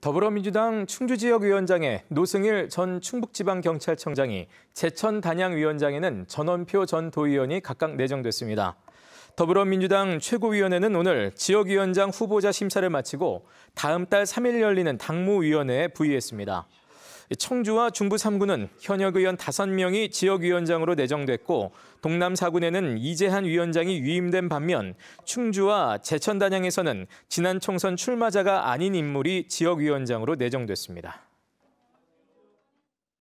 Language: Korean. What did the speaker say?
더불어민주당 충주지역위원장의 노승일 전 충북지방경찰청장이 제천 단양위원장에는 전원표 전 도의원이 각각 내정됐습니다. 더불어민주당 최고위원회는 오늘 지역위원장 후보자 심사를 마치고 다음 달 3일 열리는 당무위원회에 부의했습니다. 청주와 중부 3구는 현역 의원 5명이 지역위원장으로 내정됐고 동남 4군에는 이재한 위원장이 위임된 반면 충주와 제천 단양에서는 지난 총선 출마자가 아닌 인물이 지역위원장으로 내정됐습니다.